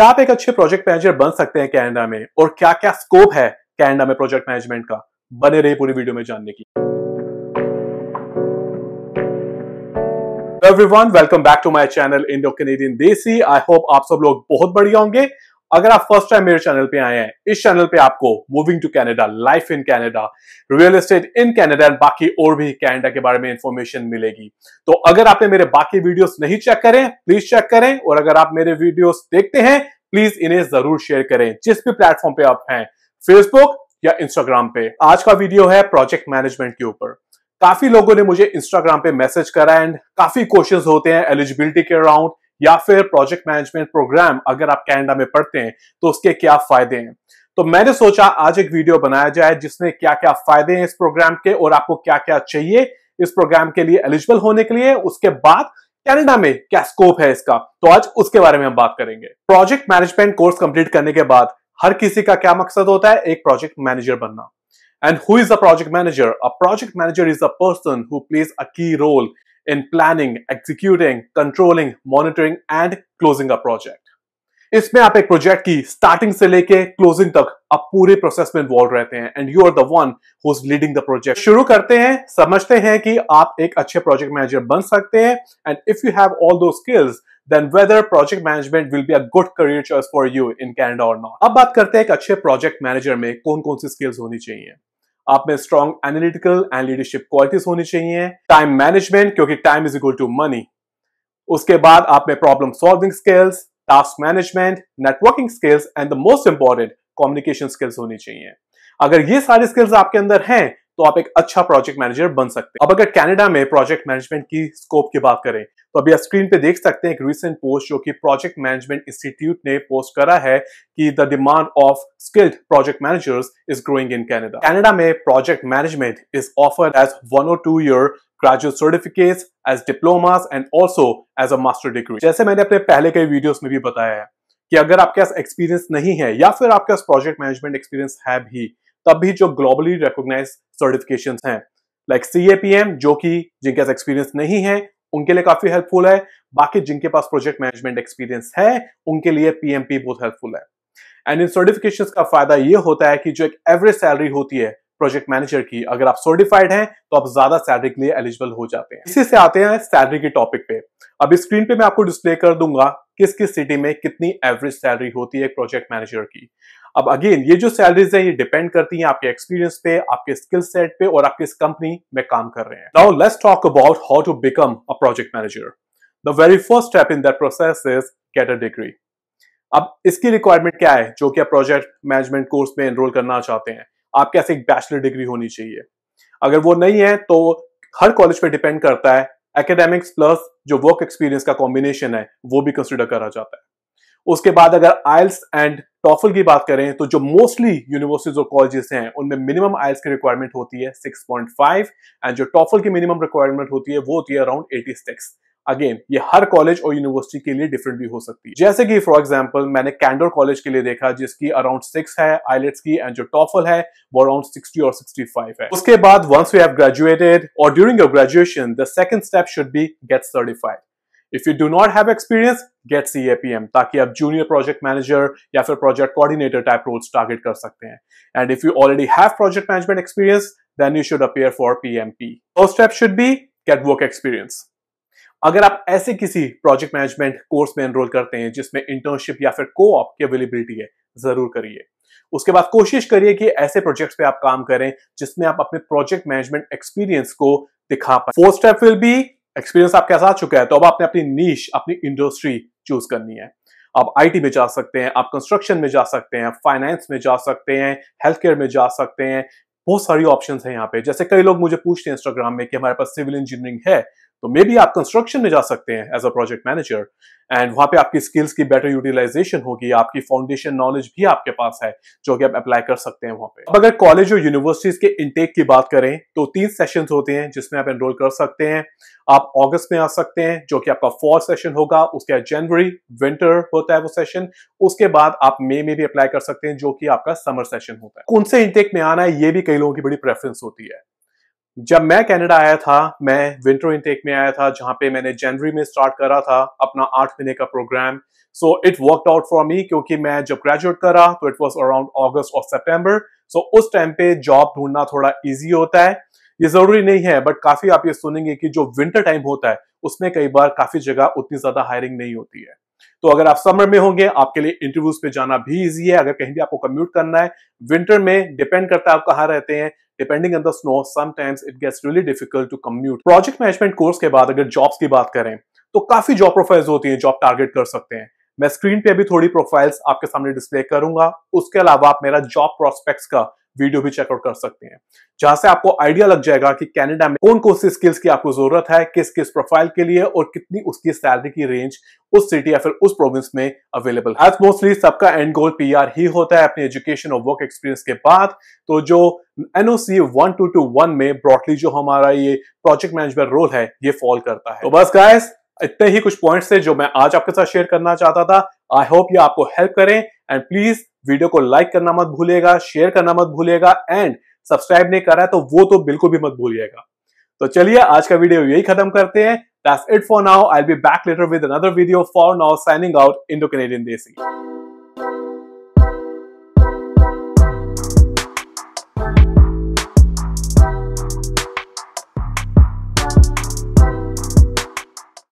क्या आप एक अच्छे प्रोजेक्ट मैनेजर बन सकते हैं कैनेडा में और क्या क्या स्कोप है कैनेडा में प्रोजेक्ट मैनेजमेंट का बने रहे पूरी वीडियो में जानने की everyone welcome back to my channel Indo Canadian desi I hope आप सब लोग बहुत बढ़िया होंगे अगर आप फर्स्ट टाइम मेरे चैनल पे आए हैं इस चैनल पे आपको moving to Canada life in Canada real estate in Canada and बाकी और भी कनाडा के बारे में इंफॉर्मेशन मिलेगी तो अगर आपने मेरे बाकी वीडियोस नहीं चेक करें प्लीज चेक करें और अगर आप मेरे वीडियोस देखते हैं प्लीज इन्हें जरूर शेयर करें जिस भी प्लेटफॉर्म पे आप हैं फेसबुक या इंस्टाग्राम पे आज का वीडियो है प्रोजेक्ट मैनेजमेंट के ऊपर काफी लोगों ने मुझे इंस्टाग्राम पे मैसेज करा एंड काफी क्वेश्चंस होते हैं एलिजिबिलिटी के अराउंड या फिर प्रोजेक्ट मैनेजमेंट प्रोग्राम अगर आप कैनेडा में पढ़ते हैं तो उसके क्या फायदे हैं तो मैंने सोचा आज एक वीडियो बनाया जाए जिसमें क्या क्या फायदे हैं इस प्रोग्राम के और आपको क्या क्या चाहिए इस प्रोग्राम के लिए एलिजिबल होने के लिए उसके बाद कनाडा में क्या स्कोप है इसका तो आज उसके बारे में हम बात करेंगे प्रोजेक्ट मैनेजमेंट कोर्स कंप्लीट करने के बाद हर किसी का क्या मकसद होता है एक प्रोजेक्ट मैनेजर बनना and who is a project manager a project manager is a person who plays a key role in planning, executing controlling monitoring and closing a project इसमें आप एक प्रोजेक्ट की स्टार्टिंग से लेके क्लोजिंग तक आप पूरे प्रोसेस में इन्वॉल्व रहते हैं and you are the one who is leading the project शुरू करते हैं समझते हैं कि आप एक अच्छे प्रोजेक्ट मैनेजर बन सकते हैं and if you have all those skills then whether project management will be a good career choice for you in Canada or not अब बात करते हैं एक अच्छे प्रोजेक्ट मैनेजर में कौन कौन सी स्किल्स होनी चाहिए आप में strong analytical and leadership qualities होनी चाहिए टाइम मैनेजमेंट क्योंकि time is equal to money उसके बाद आप में problem solving skills task management networking skills and the most important communication skills होनी चाहिए अगर ये सारी स्किल्स आपके अंदर हैं तो आप एक अच्छा प्रोजेक्ट मैनेजर बन सकते हैं अब अगर कनाडा में प्रोजेक्ट मैनेजमेंट की स्कोप की बात करें तो अभी आप स्क्रीन पे देख सकते हैं एक रिसेंट पोस्ट जो कि प्रोजेक्ट मैनेजमेंट इंस्टीट्यूट ने पोस्ट करा है कि the demand of skilled project managers is growing in Canada Canada में project management is offered as one or two year graduate certificates as diplomas and also as a master degree जैसे मैंने अपने पहले कई videos में भी बताया है कि अगर आपके पास एक्सपीरियंस नहीं है या फिर आपके पास प्रोजेक्ट मैनेजमेंट एक्सपीरियंस है भी तब भी जो ग्लोबली रिकॉग्नाइज सर्टिफिकेशन हैं like C A P M जो कि जिनके पास एक्सपीरियंस नहीं है उनके लिए काफी हेल्पफुल है बाकी जिनके पास प्रोजेक्ट मैनेजमेंट एक्सपीरियंस है उनके लिए पीएमपी बहुत हेल्पफुल है एंड इन सर्टिफिकेशन का फायदा ये होता है कि जो एक एवरेज सैलरी होती है प्रोजेक्ट मैनेजर की अगर आप सर्टिफाइड हैं तो आप ज्यादा सैलरी के लिए एलिजिबल हो जाते हैं इसी से आते हैं सैलरी के टॉपिक पे अब स्क्रीन पे मैं आपको डिस्प्ले कर दूंगा किस किस सिटी में कितनी एवरेज सैलरी होती है प्रोजेक्ट मैनेजर की अब अगेन ये जो सैलरीज है ये डिपेंड करती है आपके एक्सपीरियंस पे आपके स्किल सेट पे और आप किस कंपनी में काम कर रहे हैं now let's talk about how to become a project manager the very first step in that process is get a degree अब इसकी रिक्वायरमेंट क्या है जो कि आप प्रोजेक्ट मैनेजमेंट कोर्स में एनरोल करना चाहते हैं आपके ऐसे एक बैचलर डिग्री होनी चाहिए अगर वो नहीं है तो हर कॉलेज पे डिपेंड करता है एकेडमिक्स प्लस जो वर्क एक्सपीरियंस का कॉम्बिनेशन है वो भी कंसिडर करा जाता है उसके बाद अगर आइल्स एंड टॉफल की बात करें तो जो मोस्टली यूनिवर्सिटीज और कॉलेजेस हैं उनमें मिनिमम आयल्स की रिक्वायरमेंट होती है 6.5 एंड जो टॉफल की मिनिमम रिक्वायरमेंट होती है वो होती है अराउंड 86 अगेन ये हर कॉलेज और यूनिवर्सिटी के लिए डिफरेंट भी हो सकती है जैसे कि फॉर एग्जाम्पल मैंने कैंडोर कॉलेज के लिए देखा जिसकी अराउंड सिक्स है आईलेट्स की एंड जो टॉफल है वो अराउंड सिक्सटी और सिक्सटी फाइव है उसके बाद once you have graduated or during your graduation the second step should be get certified if you do not have experience get C ताकि आप जूनियर प्रोजेक्ट मैनेजर या फिर project coordinator type roles target कर सकते हैं and if you already have project management experience then you should appear for P first step should be get work experience अगर आप ऐसे किसी प्रोजेक्ट मैनेजमेंट कोर्स में एनरोल करते हैं जिसमें इंटर्नशिप या फिर को ऑप की अवेलेबिलिटी है जरूर करिए उसके बाद कोशिश करिए कि ऐसे प्रोजेक्ट्स पे आप काम करें जिसमें आप अपने प्रोजेक्ट मैनेजमेंट एक्सपीरियंस को दिखा पाए fourth step will be experience आपके साथ चुका है तो अब आपने अपनी नीच अपनी इंडस्ट्री चूज करनी है आप आईटी में जा सकते हैं आप कंस्ट्रक्शन में जा सकते हैं फाइनेंस में जा सकते हैं हेल्थ केयर में जा सकते हैं बहुत सारी ऑप्शन है यहाँ पे जैसे कई लोग मुझे पूछते हैं इंस्टाग्राम में कि हमारे पास सिविल इंजीनियरिंग है तो मे बी आप कंस्ट्रक्शन में जा सकते हैं as a project manager and वहां पे आपकी स्किल्स की बेटर यूटिलाइजेशन होगी आपकी फाउंडेशन नॉलेज भी आपके पास है जो कि आप अप्लाई कर सकते हैं वहां पे अब अगर कॉलेज और यूनिवर्सिटीज के इनटेक की बात करें तो तीन सेशन होते हैं जिसमें आप एनरोल कर सकते हैं आप ऑगस्ट में आ सकते हैं जो कि आपका फोर्थ सेशन होगा उसके बाद जनवरी विंटर होता है वो सेशन उसके बाद आप मे में भी अप्लाई कर सकते हैं जो कि आपका समर सेशन होता है कौन से इनटेक में आना है ये भी कई लोगों की बड़ी प्रेफरेंस होती है जब मैं कनाडा आया था मैं विंटर इनटेक में आया था जहां पे मैंने जनवरी में स्टार्ट करा था अपना आठ महीने का programme so it work out for me क्योंकि मैं जब ग्रेजुएट करा तो इट वॉज अराउंड अगस्त और सेप्टेम्बर सो उस टाइम पे जॉब ढूंढना थोड़ा ईजी होता है ये जरूरी नहीं है बट काफी आप ये सुनेंगे कि जो विंटर टाइम होता है उसमें कई बार काफी जगह उतनी ज्यादा हायरिंग नहीं होती है तो अगर आप समर में होंगे आपके लिए इंटरव्यूज पे जाना भी इजी है अगर कहीं भी आपको कम्यूट करना है विंटर में डिपेंड करता है आप कहाँ रहते हैं depending on the snow sometimes it gets really difficult to commute project management course के बाद अगर जॉब्स की बात करें तो काफी जॉब प्रोफाइल्स होती हैं जॉब टारगेट कर सकते हैं मैं स्क्रीन पे अभी थोड़ी प्रोफाइल्स आपके सामने डिस्प्ले करूंगा उसके अलावा आप मेरा जॉब प्रोस्पेक्ट्स का वीडियो भी चेकआउट कर सकते हैं जहां से आपको आइडिया लग जाएगा कि कैनेडा में कौन कौन सी स्किल्स की आपको जरूरत है किस किस प्रोफाइल के लिए और कितनी उसकी सैलरी की रेंज उस सिटी या फिर उस प्रोविंस में अवेलेबल है मोस्टली सबका एंड गोल पी ही होता है अपने एजुकेशन और वर्क एक्सपीरियंस के बाद तो जो NOC one two two one में ब्रॉडली जो हमारा ये प्रोजेक्ट मैनेजमेंट रोल है ये फॉल करता है तो बस गाइस इतने ही कुछ पॉइंट्स थे जो मैं आज आपके साथ शेयर करना चाहता था आई होप ये आपको हेल्प करें एंड प्लीज वीडियो को लाइक करना मत भूलिएगा शेयर करना मत भूलिएगा एंड सब्सक्राइब नहीं करा है तो वो तो बिल्कुल भी मत भूलिएगा तो चलिए आज का वीडियो यही खत्म करते हैं That's it for now. I'll be back later with another video. For now, signing out. Indo Canadian Desi.